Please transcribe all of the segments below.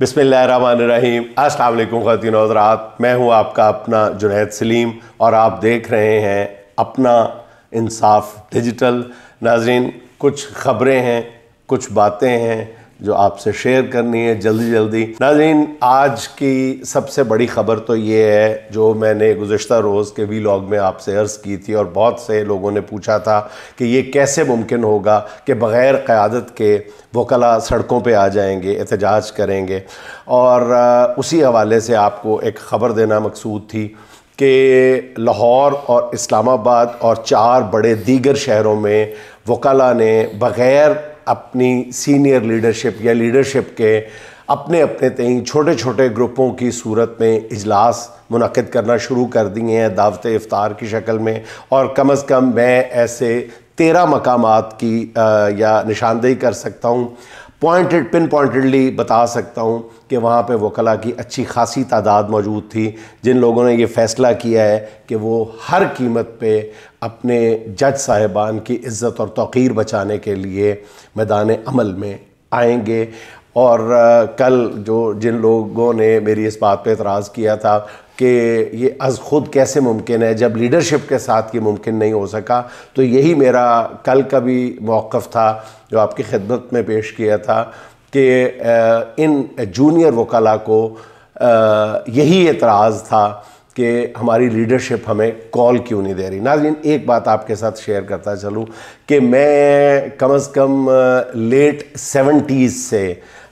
बिसमीम अस्सलाम खातिन हजरात मैं हूँ आपका अपना जुनैद सलीम और आप देख रहे हैं अपना इंसाफ डिजिटल नाजरीन कुछ ख़बरें हैं कुछ बातें हैं जो आपसे शेयर करनी है जल्दी जल्दी नाजीन आज की सबसे बड़ी खबर तो ये है जो मैंने गुज्त रोज़ के वी लॉग में आपसे अर्ज़ की थी और बहुत से लोगों ने पूछा था कि ये कैसे मुमकिन होगा कि बग़ैर क़्यादत के वकला सड़कों पे आ जाएंगे एहतजाज करेंगे और उसी हवाले से आपको एक ख़बर देना मकसूद थी कि लाहौर और इस्लामाबाद और चार बड़े दीगर शहरों में वकला ने बग़ैर अपनी सीनियर लीडरशिप या लीडरशिप के अपने अपने तई छोटे छोटे ग्रुपों की सूरत में इजलास मुनद करना शुरू कर दिए हैं दावत इफ़ार की शक्ल में और कम अज़ कम मैं ऐसे तेरह मकाम की आ, या निशानदेही कर सकता हूँ पॉइंटेड पिन पॉइंटेडली बता सकता हूँ कि वहाँ पे वकला की अच्छी खासी तादाद मौजूद थी जिन लोगों ने ये फ़ैसला किया है कि वो हर कीमत पे अपने जज साहिबान की इज़्ज़त और तौकीर बचाने के लिए मैदान अमल में आएंगे और कल जो जिन लोगों ने मेरी इस बात पे एतराज़ किया था कि ये अज़ ख़ुद कैसे मुमकिन है जब लीडरशिप के साथ ये मुमकिन नहीं हो सका तो यही मेरा कल का भी मौक़ था जो आपकी खिदमत में पेश किया था कि इन जूनियर वकला को यही एतराज़ था कि हमारी लीडरशिप हमें कॉल क्यों नहीं दे रही नाजरीन एक बात आपके साथ शेयर करता चलूँ कि मैं कम अज़ कम लेट सेवेंटीज़ से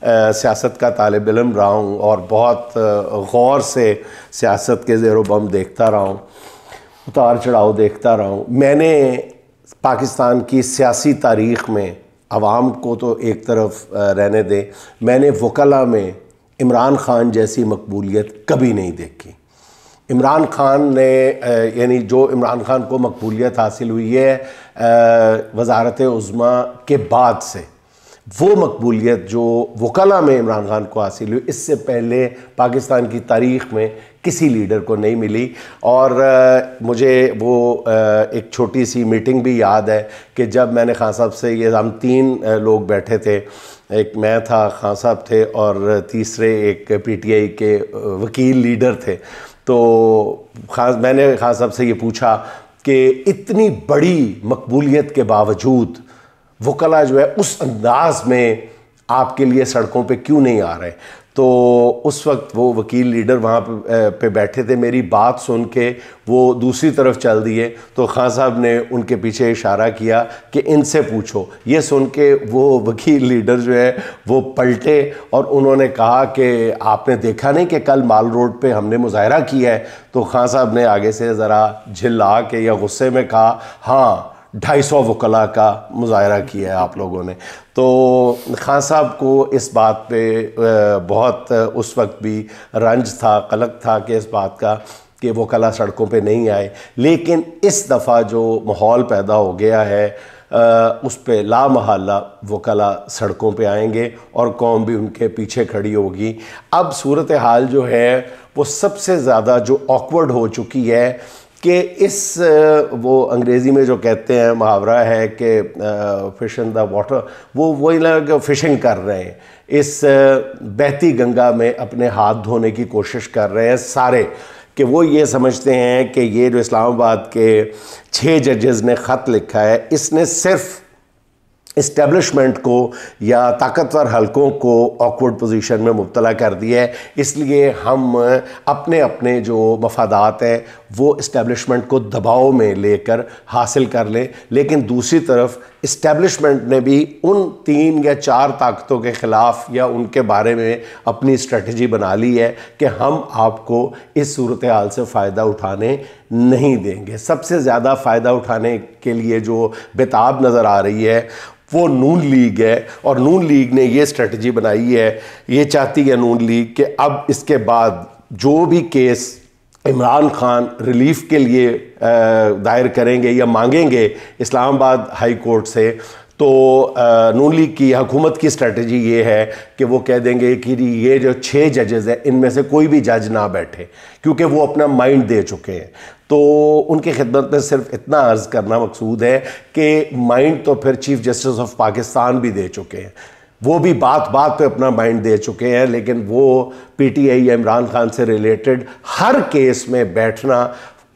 सियासत का तालब इलम रहा हूँ और बहुत गौर से सियासत के ज़ेर बम देखता रहा हूँ उतार चढ़ाव देखता रहा हूँ मैंने पाकिस्तान की सियासी तारीख में आवाम को तो एक तरफ रहने दें मैंने वकला में इमरान ख़ान जैसी मकबूलीत कभी नहीं देखी इमरान खान ने यानी जो इमरान खान को मकबूलियत हासिल हुई है वजारत उज़मा के बाद से वो मकबूलियत जो वकला में इमरान खान को हासिल हुई इससे पहले पाकिस्तान की तारीख में किसी लीडर को नहीं मिली और आ, मुझे वो आ, एक छोटी सी मीटिंग भी याद है कि जब मैंने खान साहब से ये हम तीन लोग बैठे थे एक मैं था खान साहब थे और तीसरे एक पीटीआई के वकील लीडर थे तो खास मैंने खास साहब से ये पूछा कि इतनी बड़ी मकबूलियत के बावजूद कला जो है उस अंदाज में आपके लिए सड़कों पे क्यों नहीं आ रहे तो उस वक्त वो वकील लीडर वहाँ पे बैठे थे मेरी बात सुन के वो दूसरी तरफ चल दिए तो खान साहब ने उनके पीछे इशारा किया कि इनसे पूछो ये सुन के वो वकील लीडर जो है वो पलटे और उन्होंने कहा कि आपने देखा नहीं कि कल माल रोड पे हमने मुजाहरा किया है तो खान साहब ने आगे से ज़रा झिल्ला के या गुस्से में कहा हाँ ढाई सौ वकला का मुजाहरा किया है आप लोगों ने तो खान साहब को इस बात पे बहुत उस वक्त भी रंज था कलक था कि इस बात का कि वो कला सड़कों पे नहीं आए लेकिन इस दफ़ा जो माहौल पैदा हो गया है आ, उस पर लामहला वो कला सड़कों पे आएंगे और कौम भी उनके पीछे खड़ी होगी अब सूरत हाल जो है वो सबसे ज़्यादा जो ऑकवर्ड हो चुकी है कि इस वो अंग्रेज़ी में जो कहते हैं मुहावरा है कि फिश इन द वाटर वो वही लग फिशिंग कर रहे हैं इस बहती गंगा में अपने हाथ धोने की कोशिश कर रहे हैं सारे कि वो ये समझते हैं कि ये जो इस्लामाबाद के छः जजेज़ ने ख़त लिखा है इसने सिर्फ़ इस्टेब्लिशमेंट को या ताकतवर हलकों को ऑकवर्ड पोजीशन में मुबतला कर दिया है इसलिए हम अपने अपने जो मफादात हैं वो इस्टेब्लिशमेंट को दबाव में लेकर हासिल कर लें लेकिन दूसरी तरफ इस्टेब्लिशमेंट ने भी उन तीन या चार ताकतों के ख़िलाफ़ या उनके बारे में अपनी स्ट्रेटजी बना ली है कि हम आपको इस सूरत हाल से फ़ायदा उठाने नहीं देंगे सबसे ज़्यादा फ़ायदा उठाने के लिए जो बेताब नज़र आ रही है वो नून लीग है और नून लीग ने ये स्ट्रेटजी बनाई है ये चाहती है नून लीग कि अब इसके बाद जो भी केस इमरान खान रिलीफ के लिए दायर करेंगे या मांगेंगे इस्लामाबाद हाई कोर्ट से तो नून लीग की हुकूमत की स्ट्रेटजी ये है कि वो कह देंगे कि ये जो छः जजेज़ हैं इनमें से कोई भी जज ना बैठे क्योंकि वो अपना माइंड दे चुके हैं तो उनकी खिदमत में सिर्फ इतना अर्ज़ करना मकसूद है कि माइंड तो फिर चीफ़ जस्टिस ऑफ पाकिस्तान भी दे चुके हैं वो भी बात बात पे अपना माइंड दे चुके हैं लेकिन वो पीटीआई इमरान खान से रिलेटेड हर केस में बैठना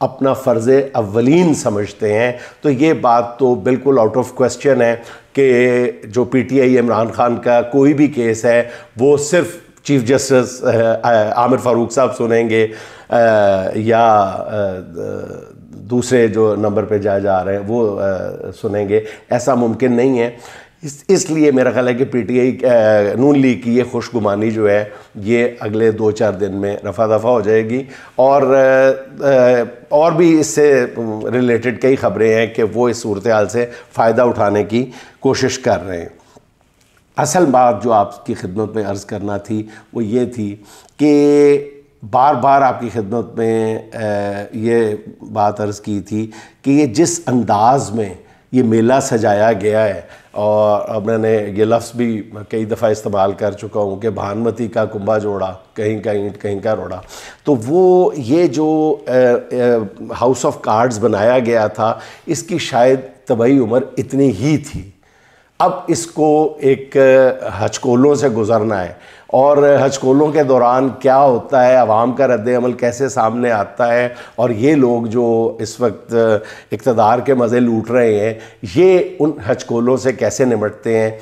अपना फ़र्ज़ अवलिन समझते हैं तो ये बात तो बिल्कुल आउट ऑफ क्वेश्चन है कि जो पीटीआई इमरान खान का कोई भी केस है वो सिर्फ चीफ जस्टिस आमिर फारूक साहब सुनेंगे या दूसरे जो नंबर पे जाए जा रहे हैं वो सुनेंगे ऐसा मुमकिन नहीं है इस इसलिए मेरा ख्याल है कि P T I Noon league की ये खुशगुमानी जो है ये अगले दो चार दिन में रफा दफ़ा हो जाएगी और और भी इससे रिलेटेड कई खबरें हैं कि वो इस सूरत हाल से फ़ायदा उठाने की कोशिश कर रहे हैं असल बात जो आपकी खिदमत में अर्ज़ करना थी वो ये थी कि बार बार आपकी खिदमत में ये बात अर्ज़ की थी कि ये जिस अंदाज़ में ये मेला सजाया गया है और मैंने ये लफ्ज़ भी कई दफ़ा इस्तेमाल कर चुका हूँ कि भानुमती का कुंभा जोड़ा कहीं का ईंट कहीं का रोड़ा तो वो ये जो हाउस ऑफ कार्ड्स बनाया गया था इसकी शायद तबई उम्र इतनी ही थी अब इसको एक हचकोलों से गुज़रना है और हचकोलों के दौरान क्या होता है आवाम का रद्द अमल कैसे सामने आता है और ये लोग जो इस वक्त इकतदार के मज़े लूट रहे हैं ये उन हचकोलों से कैसे निमटते हैं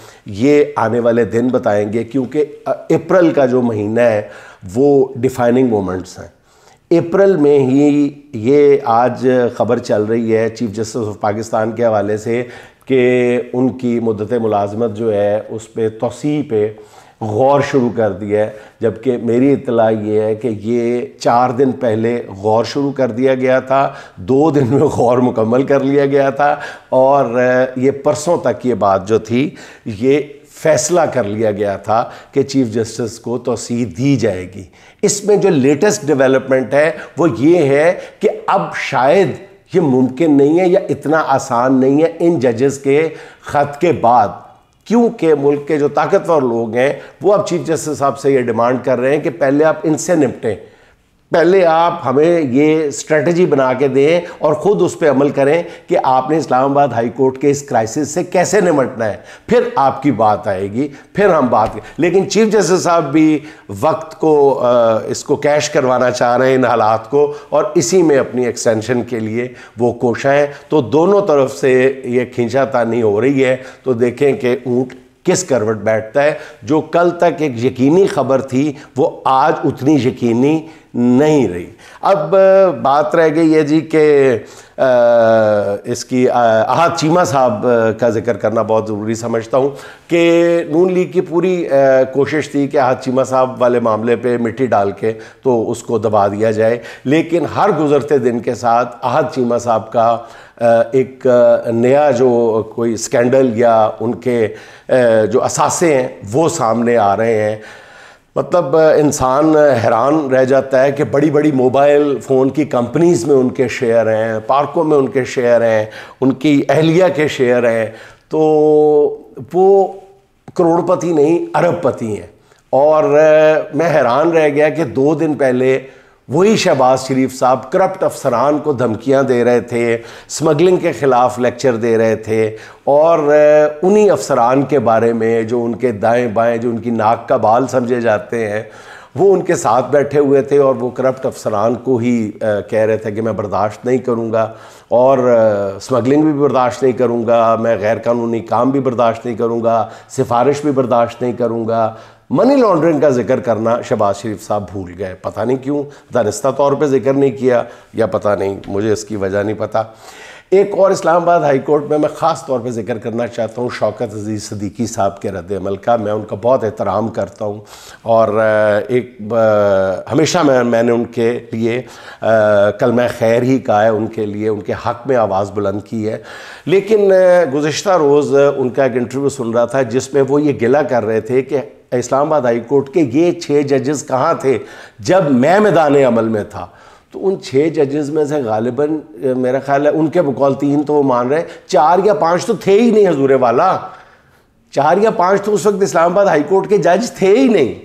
ये आने वाले दिन बताएंगे क्योंकि अप्रैल का जो महीना है वो डिफाइनिंग मोमेंट्स हैं अप्रैल में ही ये आज खबर चल रही है चीफ जस्टिस ऑफ पाकिस्तान के हवाले से कि उनकी मदत मुलाजमत जो है उस पर तोसी पे गौर शुरू कर दिया है जबकि मेरी इतला ये है कि ये चार दिन पहले गौर शुरू कर दिया गया था दो दिन में गौर मुकम्मल कर लिया गया था और ये परसों तक ये बात जो थी ये फैसला कर लिया गया था कि चीफ जस्टिस को तोसी दी जाएगी इसमें जो लेटेस्ट डेवलपमेंट है वो ये है कि अब शायद ये मुमकिन नहीं है या इतना आसान नहीं है इन जजेस के ख़त के बाद क्योंकि मुल्क के जो ताकतवर लोग हैं वो अब चीफ जस्टिस साहब से ये डिमांड कर रहे हैं कि पहले आप इनसे निपटें पहले आप हमें ये स्ट्रेटजी बना के दें और ख़ुद उस पर अमल करें कि आपने इस्लामाबाद हाई कोर्ट के इस क्राइसिस से कैसे निमटना है फिर आपकी बात आएगी फिर हम बात करें लेकिन चीफ जस्टिस साहब भी वक्त को आ, इसको कैश करवाना चाह रहे हैं इन हालात को और इसी में अपनी एक्सटेंशन के लिए वो कोशाएँ तो दोनों तरफ से ये खींचातानी हो रही है तो देखें कि ऊँट किस करवट बैठता है जो कल तक एक यकीनी खबर थी वो आज उतनी यकीनी नहीं रही अब बात रह गई है जी के इसकी आ, चीमा साहब का जिक्र करना बहुत ज़रूरी समझता हूँ कि नून लीग की पूरी कोशिश थी कि आहत चीमा साहब वाले मामले पे मिट्टी डाल के तो उसको दबा दिया जाए लेकिन हर गुज़रते दिन के साथ आहत चीमा साहब का एक नया जो कोई स्कैंडल या उनके जो असासे हैं वो सामने आ रहे हैं मतलब इंसान हैरान रह जाता है कि बड़ी बड़ी मोबाइल फ़ोन की कंपनीज़ में उनके शेयर हैं पार्कों में उनके शेयर हैं उनकी अहलिया के शेयर हैं तो वो करोड़पति नहीं अरबपति हैं और मैं हैरान रह गया कि दो दिन पहले वही शहबाज शरीफ साहब करप्ट अफसरान को धमकियां दे रहे थे स्मगलिंग के ख़िलाफ़ लेक्चर दे रहे थे और उन्हीं अफसरान के बारे में जो उनके दाएं बाएं जो उनकी नाक का बाल समझे जाते हैं वो उनके साथ बैठे हुए थे और वो करप्ट अफसरान को ही आ, कह रहे थे कि मैं बर्दाश्त नहीं करूँगा और स्मगलिंग भी बर्दाश्त नहीं करूँगा मैं गैर कानूनी काम भी बर्दाश्त नहीं करूँगा सिफारिश भी बर्दाश्त नहीं करूँगा मनी लॉन्ड्रिंग का जिक्र करना शबाज शरीफ साहब भूल गए पता नहीं क्यों दानिस्ता तौर पे जिक्र नहीं किया या पता नहीं मुझे इसकी वजह नहीं पता एक और इस्लामाबाद हाई कोर्ट में मैं ख़ास तौर पे जिक्र करना चाहता हूँ शौकत अजीज़ सदीकी साहब के रद्द अमल का मैं उनका बहुत एहतराम करता हूँ और एक हमेशा मैं मैंने उनके लिए कल मैं खैर ही कहा है उनके लिए उनके हक में आवाज़ बुलंद की है लेकिन गुज्त रोज़ उनका एक इंटरव्यू सुन रहा था जिसमें वो ये गिला कर रहे थे कि इस्लामाबाद हाई कोर्ट के ये छः जजेस कहाँ थे जब मैं मैदान अमल में था तो उन छः जजेस में से गालिबा मेरा ख्याल है उनके बकौल तीन तो वो मान रहे चार या पाँच तो थे ही नहीं हजूर वाला चार या पाँच तो उस वक्त इस्लामाबाद हाई कोर्ट के जज थे ही नहीं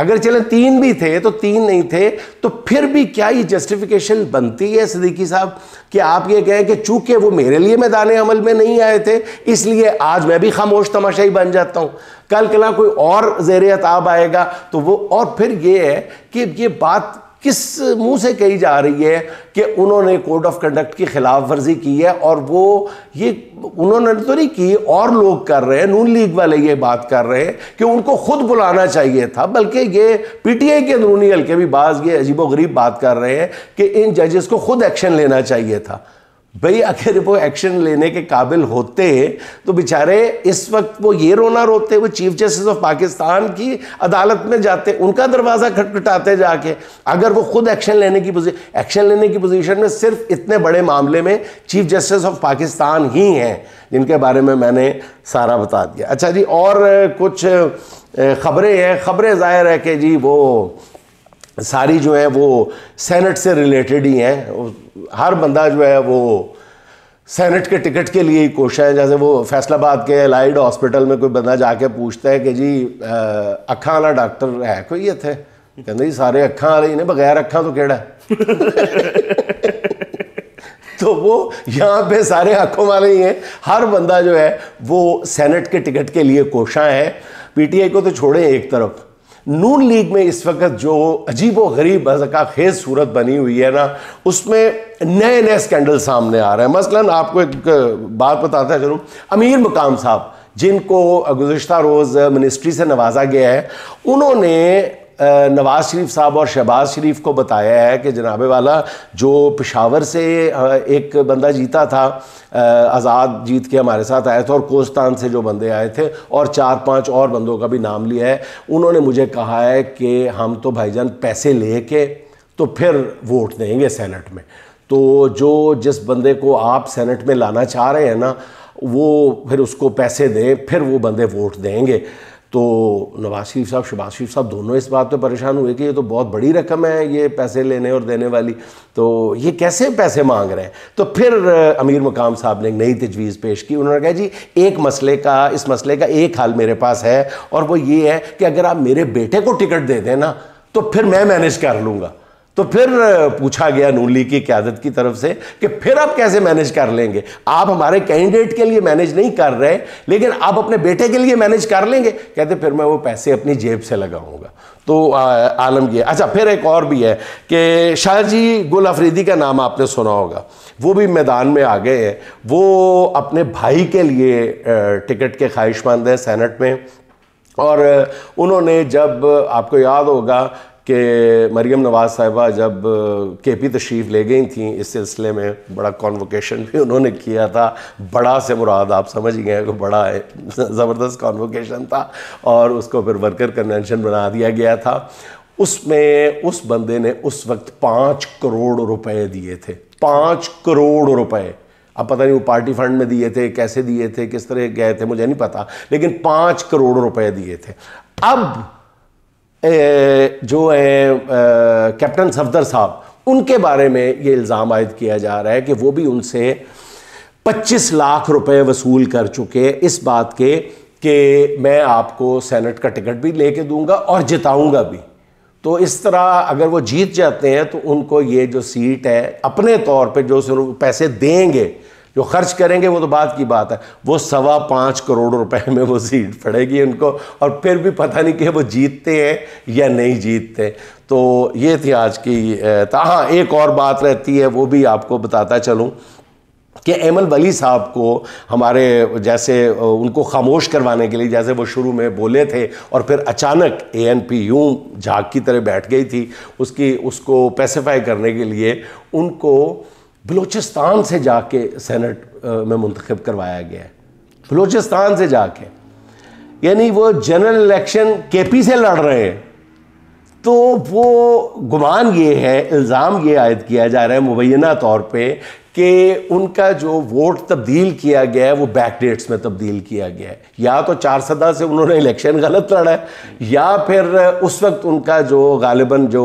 अगर चले तीन भी थे तो तीन नहीं थे तो फिर भी क्या ये जस्टिफिकेशन बनती है सदीकी साहब कि आप ये कहें कि चूंकि वो मेरे लिए मैदान अमल में नहीं आए थे इसलिए आज मैं भी खामोश तमाशा ही बन जाता हूं कल कला कोई और जेर आब आएगा तो वो और फिर ये है कि ये बात किस मुंह से कही जा रही है कि उन्होंने कोड ऑफ कंडक्ट की खिलाफ वर्जी की है और वो ये उन्होंने तो नहीं की और लोग कर रहे हैं नून लीग वाले ये बात कर रहे हैं कि उनको खुद बुलाना चाहिए था बल्कि ये पीटीआई के अंदरूनी हल्के भी बाज ये अजीबो गरीब बात कर रहे हैं कि इन जजेस को खुद एक्शन लेना चाहिए था भाई अगर वो एक्शन लेने के काबिल होते तो बेचारे इस वक्त वो ये रोना रोते वो चीफ जस्टिस ऑफ पाकिस्तान की अदालत में जाते उनका दरवाज़ा खटखटाते जाके अगर वो खुद एक्शन लेने की एक्शन लेने की पोजीशन में सिर्फ इतने बड़े मामले में चीफ जस्टिस ऑफ पाकिस्तान ही हैं जिनके बारे में मैंने सारा बता दिया अच्छा जी और कुछ खबरें हैं खबरें ज़ाहिर है कि जी वो सारी जो है वो सेनेट से रिलेटेड ही हैं हर बंदा जो है वो सेनेट के टिकट के लिए ही कोशिश है जैसे वो फैसलाबाद के एलाइड हॉस्पिटल में कोई बंदा जाके पूछता है कि जी अखा वाला डॉक्टर है कोई इत कहते जी सारे अखा वाले ही ने बगैर अखा तो केड़ा तो वो यहाँ पे सारे अखों वाले ही हैं हर बंदा जो है वो सेनेट के टिकट के लिए कोशा है पीटीआई को तो छोड़ें एक तरफ नून लीग में इस वक्त जो अजीब व गरीब का खेज सूरत बनी हुई है ना उसमें नए नए स्कैंडल सामने आ रहे हैं मसलन आपको एक बात बताता चलूँ अमीर मकाम साहब जिनको गुजशत रोज़ मिनिस्ट्री से नवाजा गया है उन्होंने नवाज़ शरीफ साहब और शहबाज शरीफ को बताया है कि जनाबे वाला जो पिशावर से एक बंदा जीता था आज़ाद जीत के हमारे साथ आया था और कोस्तान से जो बंदे आए थे और चार पांच और बंदों का भी नाम लिया है उन्होंने मुझे कहा है कि हम तो भाईजान पैसे ले के तो फिर वोट देंगे सेनेट में तो जो जिस बंदे को आप सेनेट में लाना चाह रहे हैं ना वो फिर उसको पैसे दें फिर वो बंदे वोट देंगे तो नवाज शरीफ साहब शबाज शरीफ साहब दोनों इस बात पे परेशान हुए कि ये तो बहुत बड़ी रकम है ये पैसे लेने और देने वाली तो ये कैसे पैसे मांग रहे हैं तो फिर अमीर मकाम साहब ने एक नई तजवीज़ पेश की उन्होंने कहा जी एक मसले का इस मसले का एक हाल मेरे पास है और वो ये है कि अगर आप मेरे बेटे को टिकट दे दें ना तो फिर मैं मैनेज कर लूँगा तो फिर पूछा गया नून लीग की क्यादत की तरफ से कि फिर आप कैसे मैनेज कर लेंगे आप हमारे कैंडिडेट के लिए मैनेज नहीं कर रहे लेकिन आप अपने बेटे के लिए मैनेज कर लेंगे कहते फिर मैं वो पैसे अपनी जेब से लगाऊंगा तो आलम ये अच्छा फिर एक और भी है कि शाहजी गुल अफरीदी का नाम आपने सुना होगा वो भी मैदान में आ गए हैं वो अपने भाई के लिए टिकट के ख्वाहिशमंद हैं सेनेट में और उन्होंने जब आपको याद होगा कि मरीम नवाज़ साहिबा जब के पी तशरीफ़ ले गई थी इस सिलसिले में बड़ा कॉन्वोकेशन भी उन्होंने किया था बड़ा से मुराद आप समझ गए कि बड़ा ज़बरदस्त कॉन्वोकेशन था और उसको फिर वर्कर कन्वेंशन बना दिया गया था उसमें उस बंदे ने उस वक्त पाँच करोड़ रुपए दिए थे पाँच करोड़ रुपए अब पता नहीं वो पार्टी फंड में दिए थे कैसे दिए थे किस तरह गए थे मुझे नहीं पता लेकिन पाँच करोड़ रुपए दिए थे अब जो हैं कैप्टन सफदर साहब उनके बारे में ये इल्ज़ाम आयद किया जा रहा है कि वो भी उनसे 25 लाख रुपए वसूल कर चुके इस बात के कि मैं आपको सेनेट का टिकट भी लेके दूंगा और जिताऊंगा भी तो इस तरह अगर वो जीत जाते हैं तो उनको ये जो सीट है अपने तौर पे जो पैसे देंगे जो खर्च करेंगे वो तो बात की बात है वो सवा पाँच करोड़ रुपए में वो सीट पड़ेगी उनको और फिर भी पता नहीं कि वो जीतते हैं या नहीं जीतते तो ये थी आज की हाँ एक और बात रहती है वो भी आपको बताता चलूँ कि एमल वली साहब को हमारे जैसे उनको खामोश करवाने के लिए जैसे वो शुरू में बोले थे और फिर अचानक ए एन पी यू झाग की तरह बैठ गई थी उसकी उसको पेसीफाई करने के लिए उनको बलूचिस्तान से जाके सेनेट में मंतखब करवाया गया है बलूचिस्तान से जाके यानी वो जनरल इलेक्शन के पी से लड़ रहे हैं तो वो गुमान ये है इल्ज़ाम ये आयद किया जा रहा है मुबैना तौर पर कि उनका जो वोट तब्दील किया गया है वो बैक डेट्स में तब्दील किया गया है या तो चार सदा से उन्होंने इलेक्शन गलत लड़ा है या फिर उस वक्त उनका जो गालिबा जो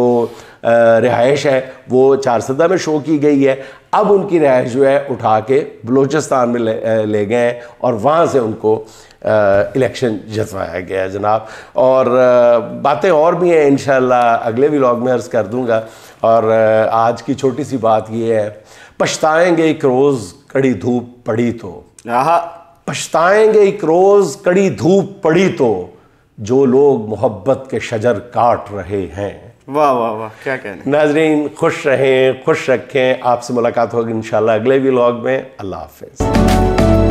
रिहाइश है वो चार सदा में शो की गई है अब उनकी रहायश जो है उठा के बलूचिस्तान में ले, ले गए और वहाँ से उनको इलेक्शन जतवाया गया जनाब और बातें और भी हैं इन अगले व्लॉग में अर्ज़ कर दूँगा और आज की छोटी सी बात ये है पछताएंगे एक रोज़ कड़ी धूप पड़ी तो पछताएंगे एक रोज़ कड़ी धूप पड़ी तो जो लोग मोहब्बत के शजर काट रहे हैं वाह वाह वाह क्या कहने नाजरीन खुश रहें खुश रखें आपसे मुलाकात होगी इन अगले व्लॉग में अल्लाह हाफिज़